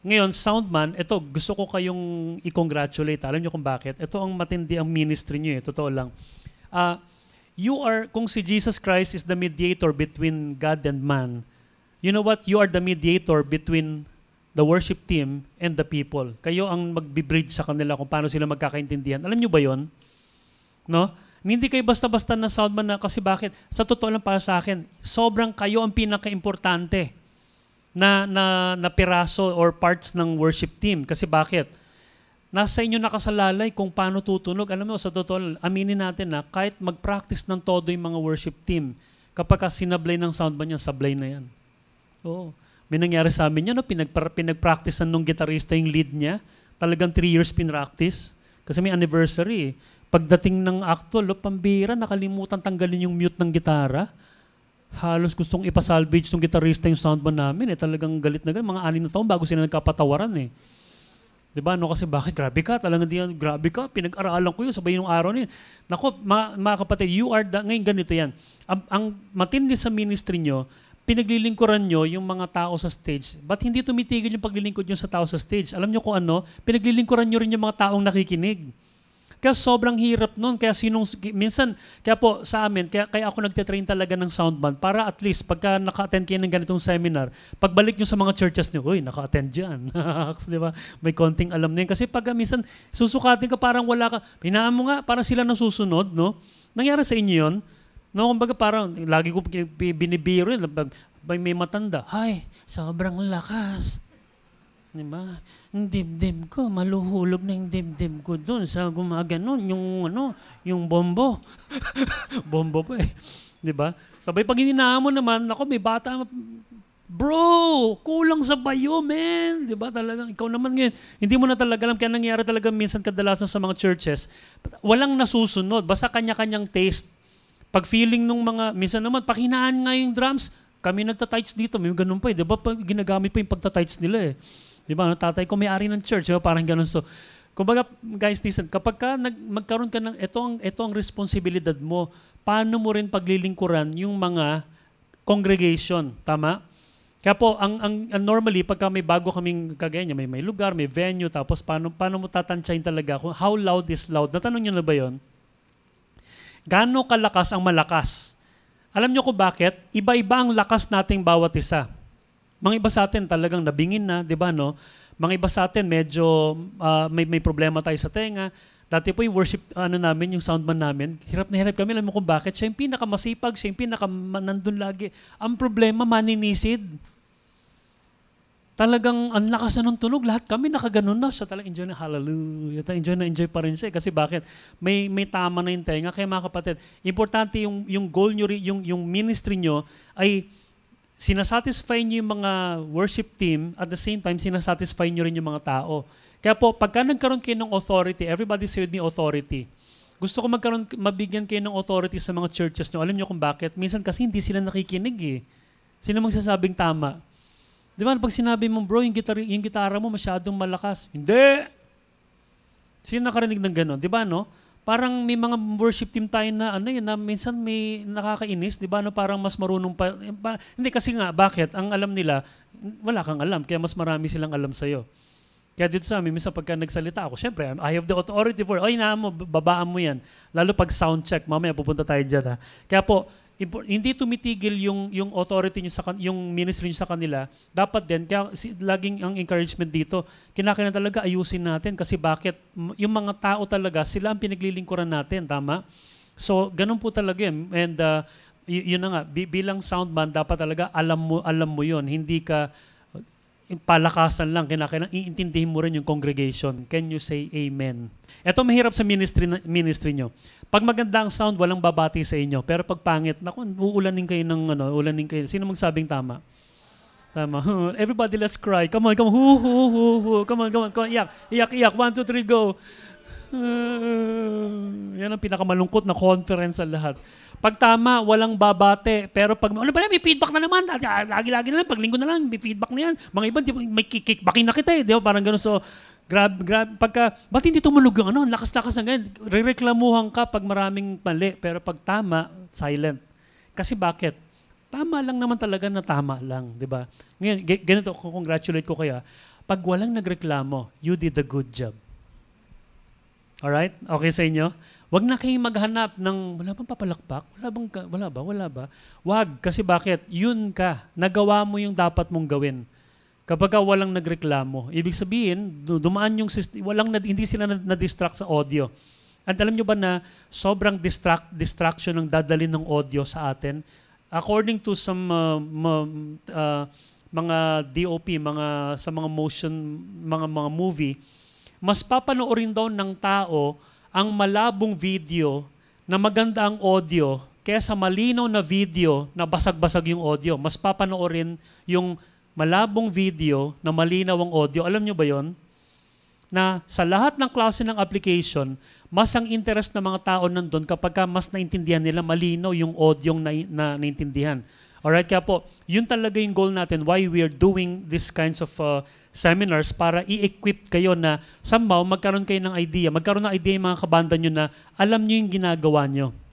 Ngayon, Soundman, ito, gusto ko kayong i-congratulate. Alam niyo kung bakit? Ito ang matindi ang ministry niyo eh. Totoo lang. Uh, you are, kung si Jesus Christ is the mediator between God and man, you know what? You are the mediator between the worship team and the people. Kayo ang magbibridge sa kanila kung paano sila magkakaintindihan. Alam niyo ba yon? No? Hindi kayo basta-basta na soundman na kasi bakit? Sa totoo lang para sa akin, sobrang kayo ang pinaka-importante na, na, na piraso or parts ng worship team. Kasi bakit? Nasa inyo nakasalalay kung paano tutunog. Alam mo, sa totoo, aminin natin na kahit mag-practice ng todo yung mga worship team, kapag ka sinablay ng soundman yan, sablay na yan. Oo. May nangyari sa amin yan, no? pinag-practice nung gitarista yung lead niya. Talagang three years pinractice. Kasi may anniversary. Eh. Pagdating ng actual, lo, pambira, nakalimutan tanggalin yung mute ng gitara halos gustong ipasalvage ng gitarista yung soundman namin eh. Talagang galit na galit. Mga anim na taon bago sila nagkapatawaran eh. 'Di ba? No kasi bakit grabe ka? Talaga diyan grabe ka. Pinag-aralan ko 'yun sabay nung araw na Nako, mga, mga kapatid, you are the, ngayon ganito 'yan. Ang, ang matindi sa ministry nyo, pinaglilingkuran nyo yung mga tao sa stage. but hindi tumitigil yung paglilingkod nyo sa tao sa stage? Alam nyo kung ano? Pinaglilingkuran nyo rin yung mga taong nakikinig. Kaya sobrang hirap nun. Kaya sinong, minsan, kaya po sa amin, kaya, kaya ako nagtitrain talaga ng soundman para at least pagka naka-attend kayo ng ganitong seminar, pagbalik nyo sa mga churches nyo, uy, naka-attend dyan. di ba? May konting alam na yun. Kasi pag minsan, susukatin ka parang wala ka, hinaan mo nga, parang sila nasusunod, no? Nangyari sa inyo yun? No, kumbaga parang lagi ko binibiro yun. May matanda, ay, sobrang lakas. Di ba? Ang dibdib ko, maluhulog na yung dibdib ko doon sa gumaganon, yung ano, yung bombo. bombo pa eh. Di ba? Sabay pag hininahamon naman, ako may bata, bro, kulang sa bayo, man. Di ba? Talaga, ikaw naman ngayon, hindi mo na talaga alam, kaya nangyari talaga minsan kadalasan sa mga churches, walang nasusunod, basta kanya-kanyang taste. Pag feeling nung mga, minsan naman, pakinaan nga yung drums, kami nagta-tights dito, may ganun pa eh. Di ba? ginagamit pa yung pagta-tights nila eh. Di ba? Ano, tatay ko may-ari ng church. Diba? Parang ganun. So, kumbaga, guys, listen, kapag ka nag, magkaroon ka ng, ito ang, ito ang responsibilidad mo, paano mo rin paglilingkuran yung mga congregation. Tama? Kaya po, ang, ang, ang normally, pagka may bago kaming kagaya may, may lugar, may venue, tapos paano, paano mo tatansyain talaga kung how loud is loud? Natanong niyo na ba yon? Gano'ng kalakas ang malakas? Alam niyo ko bakit? Iba-iba ang lakas nating bawat isa. Mga iba sa atin talagang nabingin na, 'di ba no? Mga iba sa atin medyo uh, may may problema tayo sa tenga. Dati po yung worship ano namin, yung soundman namin, hirap na hirap kami. Alam mo kung bakit? Siya yung pinakamasipag, siya yung pinakanandun lagi. Ang problema, maninisid. Talagang ang lakas na nung tunog. Lahat kami nakaganon na. Siya talagang enjoy na hallelujah. Talagang enjoy na enjoy pa rin siya. Eh, kasi bakit? May, may tama na yung tenga. Kaya mga kapatid, importante yung, yung goal nyo, yung, yung ministry nyo ay sinasatisfy niyo yung mga worship team, at the same time, sinasatisfy niyo rin yung mga tao. Kaya po, pagka nagkaroon kayo ng authority, everybody said ni authority. Gusto ko magkaroon, mabigyan kayo ng authority sa mga churches niyo. Alam niyo kung bakit? Minsan kasi hindi sila nakikinig eh. Sino magsasabing tama? Di ba? Pag sinabi mo, bro, yung, gitar yung gitara mo masyadong malakas. Hindi! Sino nakarinig ng gano'n? Di ba, no? parang may mga worship team tayo na ano yun, na minsan may nakakainis, di ba? Ano, parang mas marunong pa, eh, pa. Hindi kasi nga, bakit? Ang alam nila, wala kang alam, kaya mas marami silang alam sa'yo. Kaya dito sa amin, minsan pagka nagsalita ako, syempre, I have the authority for, oy, naan mo, babaan mo yan. Lalo pag sound check, mamaya pupunta tayo dyan ha. Kaya po, hindi tumitigil yung yung authority niyo sa kan- yung ministry niyo sa kanila. Dapat din kaya si, laging ang encouragement dito. Kinakailangan talaga ayusin natin kasi bakit yung mga tao talaga sila ang pinaglilingkuran natin, tama? So, ganun po talaga yun. Eh. And uh, y- yun na nga, bilang soundman, dapat talaga alam mo, alam mo yun. Hindi ka, palakasan lang, kinakailangan iintindihin mo rin yung congregation. Can you say amen? Ito mahirap sa ministry, ministry nyo. Pag maganda ang sound, walang babati sa inyo. Pero pag pangit, naku, uulanin kayo ng ano, uulanin kayo. Sino magsabing tama? Tama. Everybody, let's cry. Come on, come on. Hoo, hoo, hoo, hoo. Come on, come on. Come on. Iyak, iyak, iyak. One, two, three, go. Uh, yan ang pinakamalungkot na conference sa lahat. Pag tama, walang babate. Pero pag, ano ba na, may feedback na naman. Lagi-lagi na lang, pag linggo na lang, may feedback na yan. Mga iba, di, may kickbackin na kita eh. Di ba? Parang gano'n. So, grab, grab, pagka, ba't hindi tumulog yung ano, lakas-lakas ang ganyan. Rereklamuhan ka pag maraming mali. Pero pag tama, silent. Kasi bakit? Tama lang naman talaga na tama lang, di ba? Ngayon, ganito, congratulate ko kaya, ah. pag walang nagreklamo, you did a good job. Alright? Okay sa inyo? Huwag na kayong maghanap ng, wala bang papalakpak? Wala, bang, wala ba? Wala ba? Huwag. Kasi bakit? Yun ka. Nagawa mo yung dapat mong gawin. Kapag ka walang nagreklamo, ibig sabihin, dumaan yung system, walang, hindi sila na-distract sa audio. At alam nyo ba na sobrang distract, distraction ng dadalhin ng audio sa atin? According to some uh, uh, mga DOP, mga sa mga motion, mga mga movie, mas papanoorin daw ng tao ang malabong video na maganda ang audio kesa malinaw na video na basag-basag yung audio. Mas papanoorin yung malabong video na malinaw ang audio. Alam nyo ba yon? Na sa lahat ng klase ng application, mas ang interest ng mga tao nandun kapag mas naintindihan nila malinaw yung audio na, na naintindihan. Alright, kaya po, yun talaga yung goal natin why we are doing these kinds of uh, seminars para i-equip kayo na somehow magkaroon kayo ng idea, magkaroon ng idea yung mga kabanda nyo na alam nyo yung ginagawa nyo.